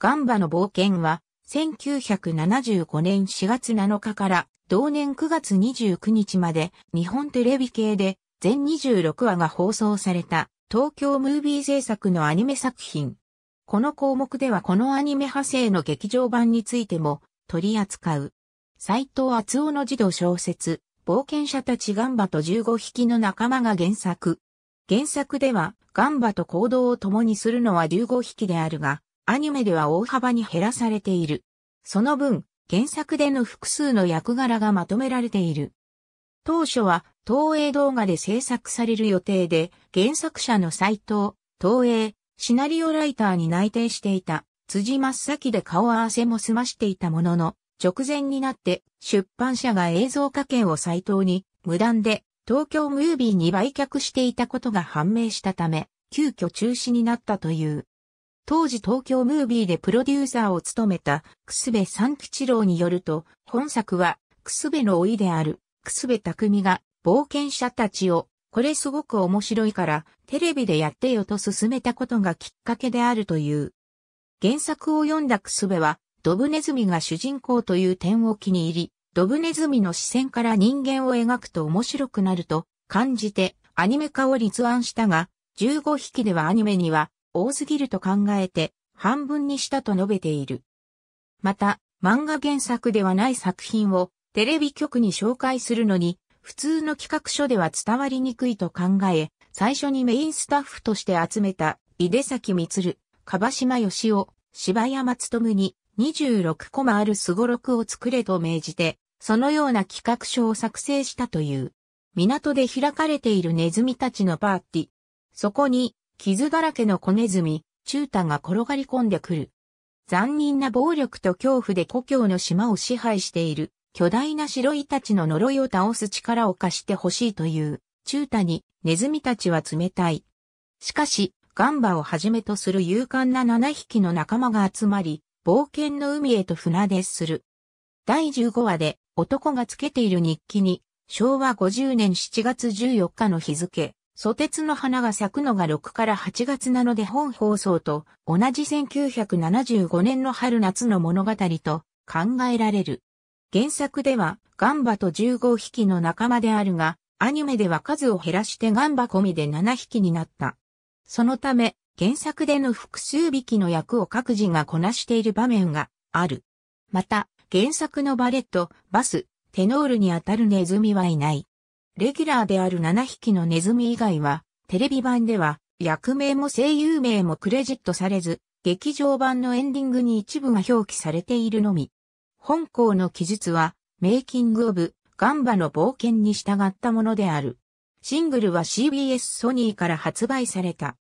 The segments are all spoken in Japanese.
ガンバの冒険は、1975年4月7日から同年9月29日まで日本テレビ系で全26話が放送された東京ムービー制作のアニメ作品。この項目ではこのアニメ派生の劇場版についても取り扱う。斎藤厚夫の児童小説、冒険者たちガンバと15匹の仲間が原作。原作ではガンバと行動を共にするのは15匹であるが、アニメでは大幅に減らされている。その分、原作での複数の役柄がまとめられている。当初は東映動画で制作される予定で、原作者の斎藤、東映、シナリオライターに内定していた、辻真っ先で顔合わせも済ましていたものの、直前になって出版社が映像化権を斎藤に無断で東京ムービーに売却していたことが判明したため、急遽中止になったという。当時東京ムービーでプロデューサーを務めた、楠部三吉郎によると、本作は、楠部の老いである、楠部匠が、冒険者たちを、これすごく面白いから、テレビでやってよと勧めたことがきっかけであるという。原作を読んだ楠部は、ドブネズミが主人公という点を気に入り、ドブネズミの視線から人間を描くと面白くなると感じてアニメ化を立案したが、15匹ではアニメには多すぎると考えて半分にしたと述べている。また、漫画原作ではない作品をテレビ局に紹介するのに、普通の企画書では伝わりにくいと考え、最初にメインスタッフとして集めた、井出崎光、樺島義雄、柴山努に26コマあるすごろくを作れと命じて、そのような企画書を作成したという。港で開かれているネズミたちのパーティー。そこに、傷だらけの小ネズミ、チュータが転がり込んでくる。残忍な暴力と恐怖で故郷の島を支配している、巨大な白いたちの呪いを倒す力を貸してほしいという、チュータにネズミたちは冷たい。しかし、ガンバをはじめとする勇敢な7匹の仲間が集まり、冒険の海へと船出する。第15話で男がつけている日記に、昭和50年7月14日の日付、ソテツの花が咲くのが6から8月なので本放送と同じ1975年の春夏の物語と考えられる。原作ではガンバと15匹の仲間であるが、アニメでは数を減らしてガンバ込みで7匹になった。そのため、原作での複数匹の役を各自がこなしている場面がある。また、原作のバレット、バス、テノールにあたるネズミはいない。レギュラーである7匹のネズミ以外は、テレビ版では、役名も声優名もクレジットされず、劇場版のエンディングに一部が表記されているのみ。本校の記述は、メイキングオブ、ガンバの冒険に従ったものである。シングルは CBS ソニーから発売された。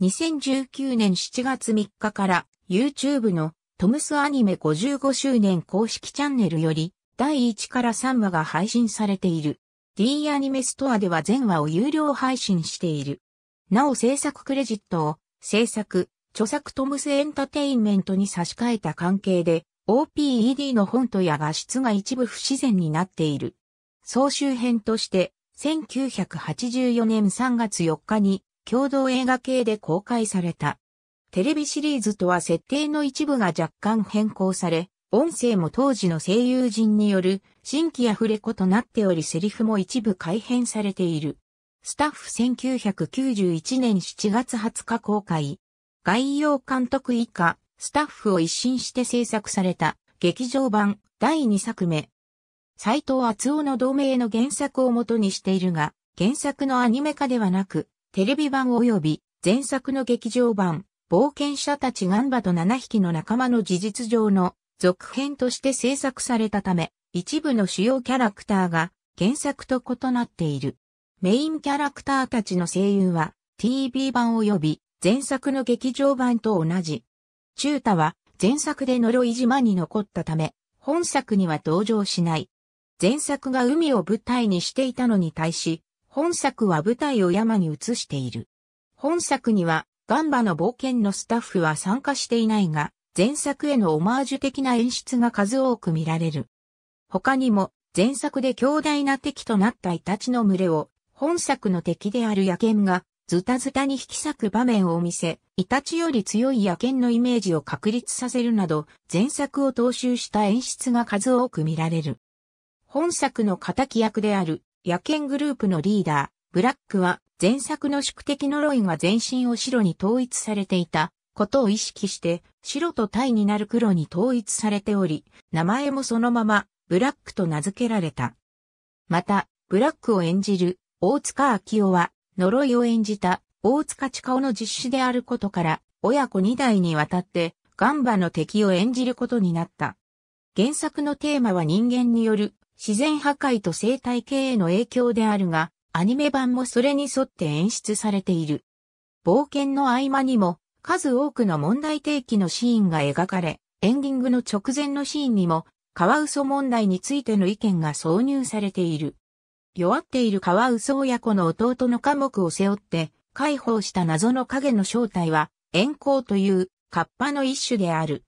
2019年7月3日から YouTube のトムスアニメ55周年公式チャンネルより第1から3話が配信されている。D アニメストアでは全話を有料配信している。なお制作クレジットを制作、著作トムスエンタテインメントに差し替えた関係で OPED のフォントや画質が一部不自然になっている。総集編として1984年3月4日に共同映画系で公開された。テレビシリーズとは設定の一部が若干変更され、音声も当時の声優陣による新規アフレコとなっておりセリフも一部改変されている。スタッフ1991年7月20日公開。概要監督以下、スタッフを一新して制作された劇場版第2作目。斎藤厚夫の同盟の原作を元にしているが、原作のアニメ化ではなく、テレビ版及び前作の劇場版、冒険者たちガンバと7匹の仲間の事実上の続編として制作されたため、一部の主要キャラクターが原作と異なっている。メインキャラクターたちの声優は TV 版及び前作の劇場版と同じ。中太は前作で呪い島に残ったため、本作には登場しない。前作が海を舞台にしていたのに対し、本作は舞台を山に移している。本作にはガンバの冒険のスタッフは参加していないが、前作へのオマージュ的な演出が数多く見られる。他にも、前作で強大な敵となったイタチの群れを、本作の敵である野犬が、ズタズタに引き裂く場面を見せ、イタチより強い野犬のイメージを確立させるなど、前作を踏襲した演出が数多く見られる。本作の敵役である、野犬グループのリーダー、ブラックは、前作の宿敵のインが全身を白に統一されていた、ことを意識して白とタイになる黒に統一されており、名前もそのままブラックと名付けられた。また、ブラックを演じる大塚明夫は呪いを演じた大塚千夫の実施であることから親子二代にわたってガンバの敵を演じることになった。原作のテーマは人間による自然破壊と生態系への影響であるが、アニメ版もそれに沿って演出されている。冒険の合間にも数多くの問題提起のシーンが描かれ、エンディングの直前のシーンにも、カワウソ問題についての意見が挿入されている。弱っているカワウソ親子の弟の科目を背負って、解放した謎の影の正体は、遠行という、カッパの一種である。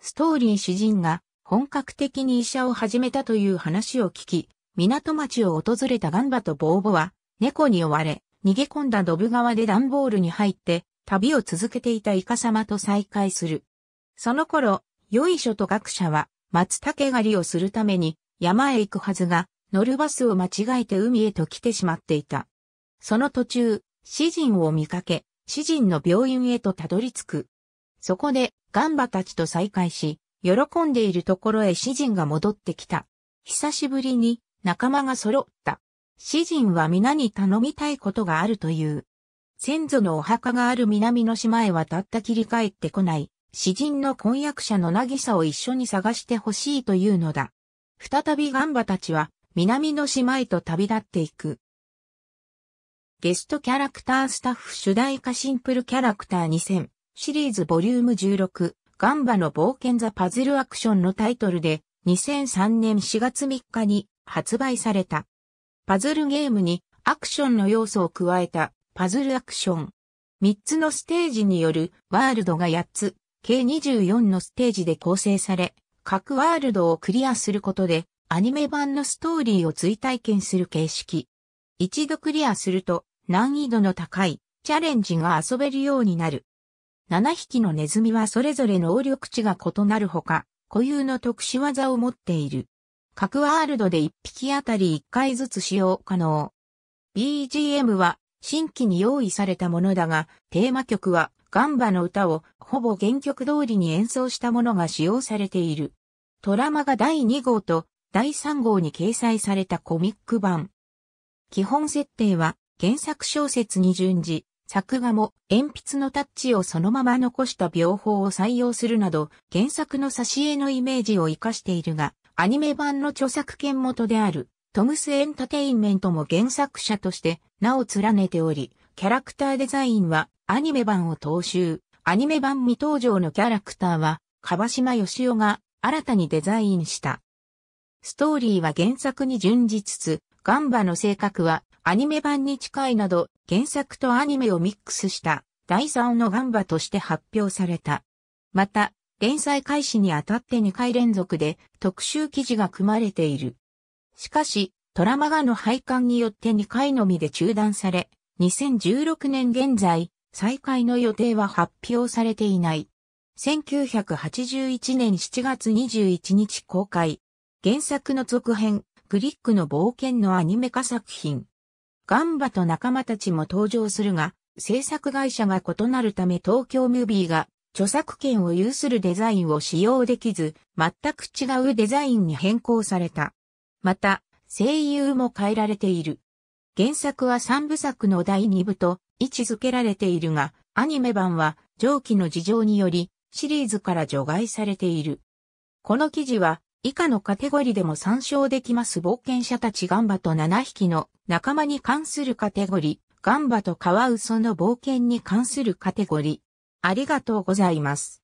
ストーリー主人が、本格的に医者を始めたという話を聞き、港町を訪れたガンバとボーボは、猫に追われ、逃げ込んだドブ川で段ボールに入って、旅を続けていたイカ様と再会する。その頃、よいしょと学者は、松竹狩りをするために、山へ行くはずが、乗るバスを間違えて海へと来てしまっていた。その途中、詩人を見かけ、詩人の病院へとたどり着く。そこで、ガンバたちと再会し、喜んでいるところへ詩人が戻ってきた。久しぶりに仲間が揃った。詩人は皆に頼みたいことがあるという。先祖のお墓がある南の島へ渡ったきり帰ってこない、詩人の婚約者の渚を一緒に探してほしいというのだ。再びガンバたちは、南の島へと旅立っていく。ゲストキャラクタースタッフ主題歌シンプルキャラクター2000シリーズボリューム16ガンバの冒険ザパズルアクションのタイトルで2003年4月3日に発売された。パズルゲームにアクションの要素を加えたパズルアクション。3つのステージによるワールドが8つ、計24のステージで構成され、各ワールドをクリアすることで、アニメ版のストーリーを追体験する形式。一度クリアすると、難易度の高いチャレンジが遊べるようになる。7匹のネズミはそれぞれ能力値が異なるほか、固有の特殊技を持っている。各ワールドで1匹あたり1回ずつ使用可能。BGM は新規に用意されたものだが、テーマ曲はガンバの歌をほぼ原曲通りに演奏したものが使用されている。トラマが第2号と第3号に掲載されたコミック版。基本設定は原作小説に準じ、作画も鉛筆のタッチをそのまま残した描法を採用するなど、原作の挿絵のイメージを活かしているが、アニメ版の著作権元であるトムスエンタテインメントも原作者として名を連ねており、キャラクターデザインはアニメ版を踏襲。アニメ版未登場のキャラクターは、川島義雄が新たにデザインした。ストーリーは原作に準じつつ、ガンバの性格はアニメ版に近いなど、原作とアニメをミックスした第3のガンバとして発表された。また、連載開始にあたって2回連続で特集記事が組まれている。しかし、トラマガの配管によって2回のみで中断され、2016年現在、再開の予定は発表されていない。1981年7月21日公開。原作の続編、グリックの冒険のアニメ化作品。ガンバと仲間たちも登場するが、制作会社が異なるため東京ムービーが著作権を有するデザインを使用できず、全く違うデザインに変更された。また、声優も変えられている。原作は三部作の第二部と位置づけられているが、アニメ版は上記の事情によりシリーズから除外されている。この記事は以下のカテゴリでも参照できます冒険者たちガンバと7匹の仲間に関するカテゴリ、ガンバとカワウソの冒険に関するカテゴリ。ありがとうございます。